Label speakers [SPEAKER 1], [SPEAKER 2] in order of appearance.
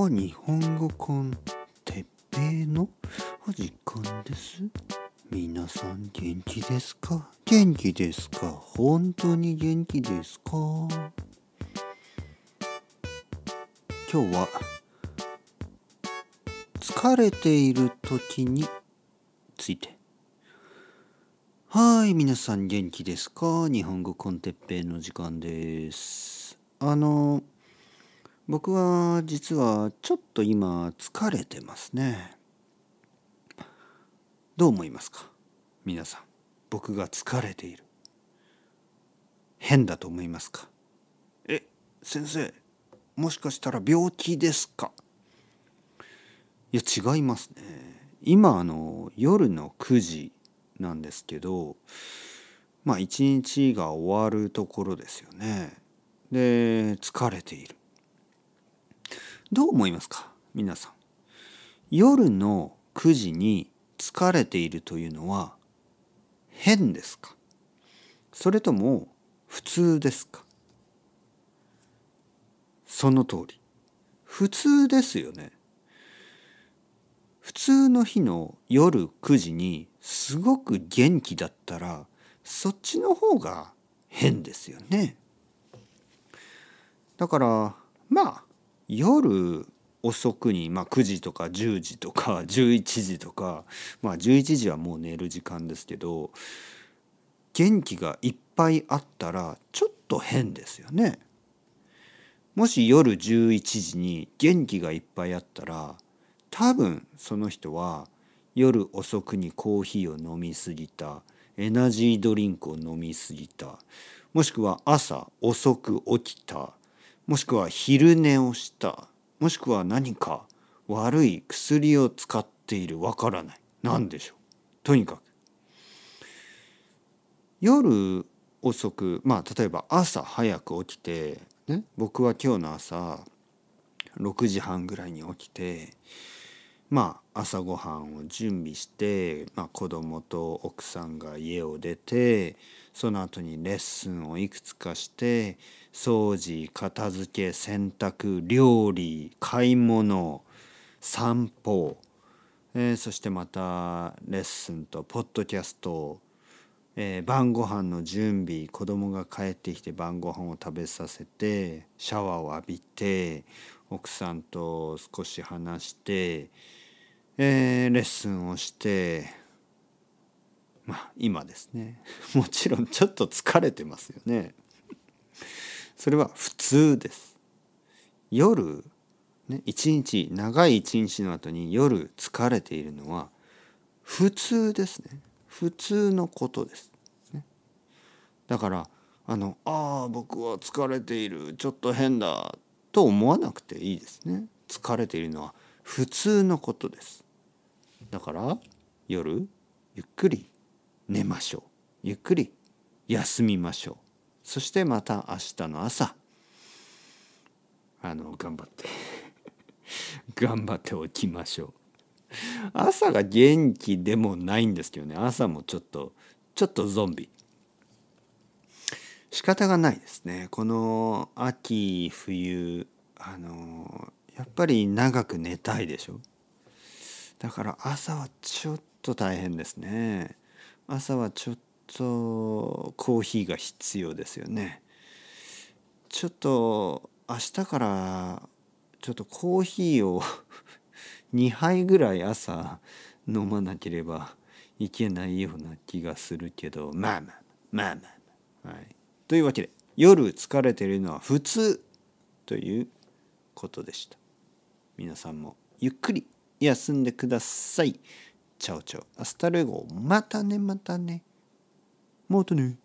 [SPEAKER 1] あ日本語コンテッペイの時間です皆さん元気ですか元気ですか本当に元気ですか今日は疲れている時についてはい皆さん元気ですか日本語コンテッペイの時間ですあの僕は実はちょっと今疲れてますねどう思いますか皆さん僕が疲れている変だと思いますかえ先生もしかしたら病気ですかいや違いますね今あの夜の9時なんですけどまあ一日が終わるところですよねで疲れているどう思いますか皆さん。夜の9時に疲れているというのは変ですかそれとも普通ですかその通り。普通ですよね。普通の日の夜9時にすごく元気だったらそっちの方が変ですよね。だからまあ夜遅くに、まあ、9時とか10時とか11 時とか、まあ、11時はもう寝る時間ですけど元気がいっぱいあったらちょっと変ですよね。もし夜11時に元気がいっぱいあったら多分その人は夜遅くにコーヒーを飲みすぎたエナジードリンクを飲みすぎたもしくは朝遅く起きたもしくは昼寝をしたもしくは何か悪い薬を使っているわからない何でしょう、とにかく夜遅くまあ例えば朝早く起きて、ね、僕は今日の朝6時半ぐらいに起きてまあ朝ごはんを準備して、まあ、子供と奥さんが家を出てその後にレッスンをいくつかして掃除片付け洗濯料理買い物散歩、えー、そしてまたレッスンとポッドキャスト、えー、晩ご飯の準備子供が帰ってきて晩ご飯を食べさせてシャワーを浴びて奥さんと少し話して、えー、レッスンをしてまあ今ですね もちろんちょっと疲れてますよねそれは普通です夜ね一日長い一日の後に夜疲れているのは普通ですね普通のことです、ね、だからあの「ああ僕は疲れているちょっと変だ」と思わなくていいですね疲れているのは普通のことですだから夜ゆっくり寝ましょうゆっくり休みましょうそしてまた明日の朝あの頑張って 頑張っておきましょう朝が元気でもないんですけどね朝もちょっとちょっとゾンビ仕方がないですねこの秋冬あのやっぱり長く寝たいでしょだから朝はちょっと大変ですね朝はちょっとコーヒーが必要ですよねちょっと明日からちょっとコーヒーを2 杯ぐらい朝飲まなければいけないような気がするけどまあまあまあまあまあ、はい、というわけで夜疲れているのは普通ということでした皆さんもゆっくり休んでください。チャオチャオ。アスタルエゴ。またね、またね。またね。